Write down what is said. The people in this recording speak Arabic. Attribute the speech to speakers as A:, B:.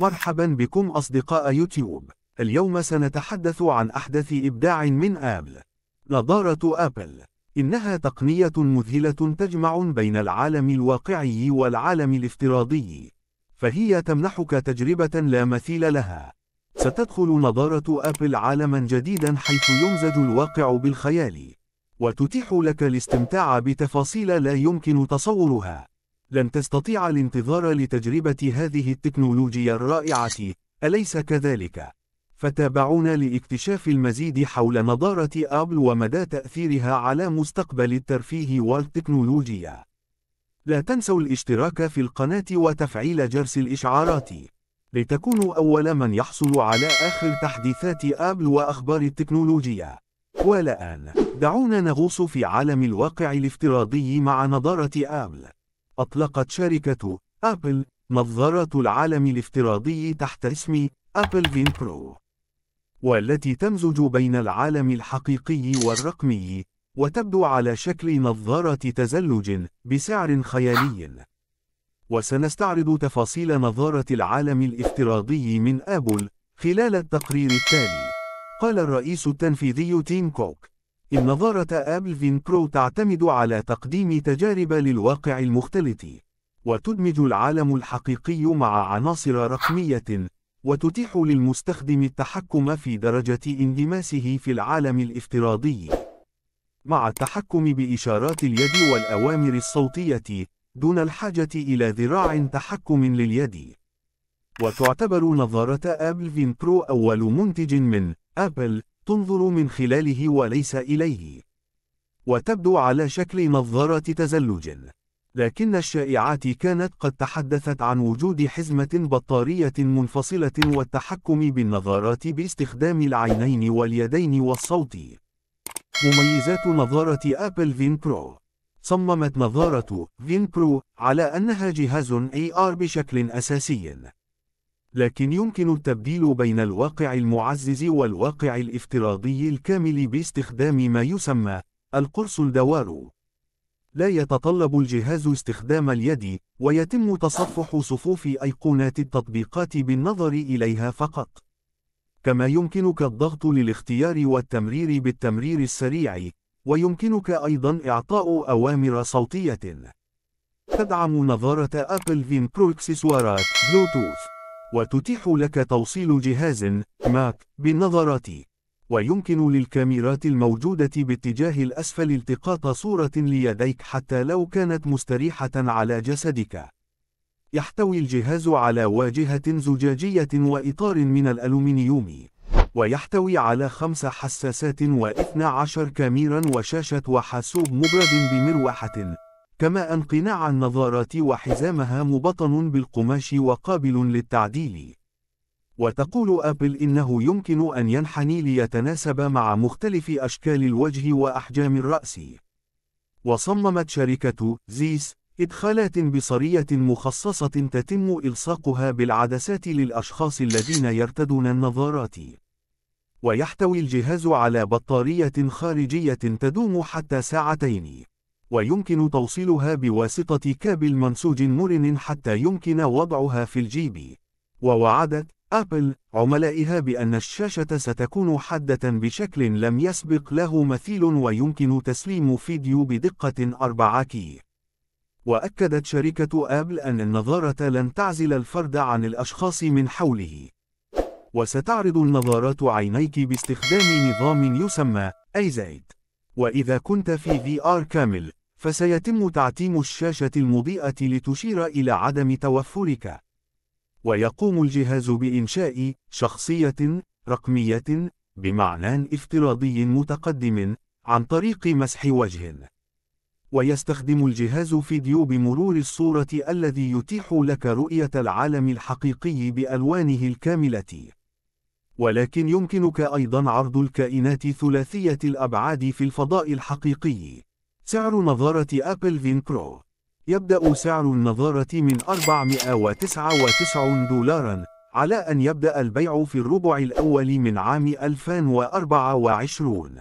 A: مرحبا بكم أصدقاء يوتيوب اليوم سنتحدث عن أحدث إبداع من آبل نظارة آبل إنها تقنية مذهلة تجمع بين العالم الواقعي والعالم الافتراضي فهي تمنحك تجربة لا مثيل لها ستدخل نظارة آبل عالما جديدا حيث يمزج الواقع بالخيال وتتيح لك الاستمتاع بتفاصيل لا يمكن تصورها لن تستطيع الانتظار لتجربة هذه التكنولوجيا الرائعة، أليس كذلك؟ فتابعونا لاكتشاف المزيد حول نضارة آبل ومدى تأثيرها على مستقبل الترفيه والتكنولوجيا. لا تنسوا الاشتراك في القناة وتفعيل جرس الإشعارات لتكونوا أول من يحصل على آخر تحديثات آبل وأخبار التكنولوجيا. والآن، دعونا نغوص في عالم الواقع الافتراضي مع نضارة آبل. أطلقت شركة أبل نظارة العالم الافتراضي تحت اسم أبل فين برو والتي تمزج بين العالم الحقيقي والرقمي وتبدو على شكل نظارة تزلج بسعر خيالي وسنستعرض تفاصيل نظارة العالم الافتراضي من أبل خلال التقرير التالي قال الرئيس التنفيذي تيم كوك إن نظارة آبل فين برو تعتمد على تقديم تجارب للواقع المختلط، وتدمج العالم الحقيقي مع عناصر رقمية، وتتيح للمستخدم التحكم في درجة اندماسه في العالم الافتراضي، مع التحكم بإشارات اليد والأوامر الصوتية، دون الحاجة إلى ذراع تحكم لليد. وتعتبر نظارة آبل فين برو أول منتج من آبل تنظر من خلاله وليس إليه وتبدو على شكل نظارة تزلج لكن الشائعات كانت قد تحدثت عن وجود حزمة بطارية منفصلة والتحكم بالنظارات باستخدام العينين واليدين والصوت مميزات نظارة أبل فين برو صممت نظارة فين برو على أنها جهاز AR بشكل أساسي لكن يمكن التبديل بين الواقع المعزز والواقع الافتراضي الكامل باستخدام ما يسمى القرص الدوار. لا يتطلب الجهاز استخدام اليد، ويتم تصفح صفوف أيقونات التطبيقات بالنظر إليها فقط. كما يمكنك الضغط للاختيار والتمرير بالتمرير السريع، ويمكنك أيضًا إعطاء أوامر صوتية. تدعم نظارة أبل فين برو إكسسوارات بلوتوث وتتيح لك توصيل جهاز ماك بالنظرات ويمكن للكاميرات الموجودة باتجاه الأسفل التقاط صورة ليديك حتى لو كانت مستريحة على جسدك. يحتوي الجهاز على واجهة زجاجية وإطار من الألومنيوم، ويحتوي على خمس حساسات و12 كاميرا وشاشة وحاسوب مبرد بمروحة كما أن قناع النظارات وحزامها مبطن بالقماش وقابل للتعديل. وتقول أبل إنه يمكن أن ينحني ليتناسب مع مختلف أشكال الوجه وأحجام الرأس. وصممت شركة زيس إدخالات بصرية مخصصة تتم إلصاقها بالعدسات للأشخاص الذين يرتدون النظارات. ويحتوي الجهاز على بطارية خارجية تدوم حتى ساعتين. ويمكن توصيلها بواسطة كابل منسوج مرن حتى يمكن وضعها في الجيب. ووعدت آبل عملائها بأن الشاشة ستكون حادة بشكل لم يسبق له مثيل ويمكن تسليم فيديو بدقة 4 كي. وأكدت شركة آبل أن النظارة لن تعزل الفرد عن الأشخاص من حوله. وستعرض النظارات عينيك باستخدام نظام يسمى أيزايد. وإذا كنت في VR كامل، فسيتم تعتيم الشاشة المضيئة لتشير إلى عدم توفرك. ويقوم الجهاز بإنشاء شخصية رقمية بمعنى افتراضي متقدم عن طريق مسح وجه. ويستخدم الجهاز فيديو بمرور الصورة الذي يتيح لك رؤية العالم الحقيقي بألوانه الكاملة. ولكن يمكنك أيضًا عرض الكائنات ثلاثية الأبعاد في الفضاء الحقيقي. سعر نظارة أبل فين برو يبدأ سعر النظارة من 499 دولاراً على أن يبدأ البيع في الربع الأول من عام 2024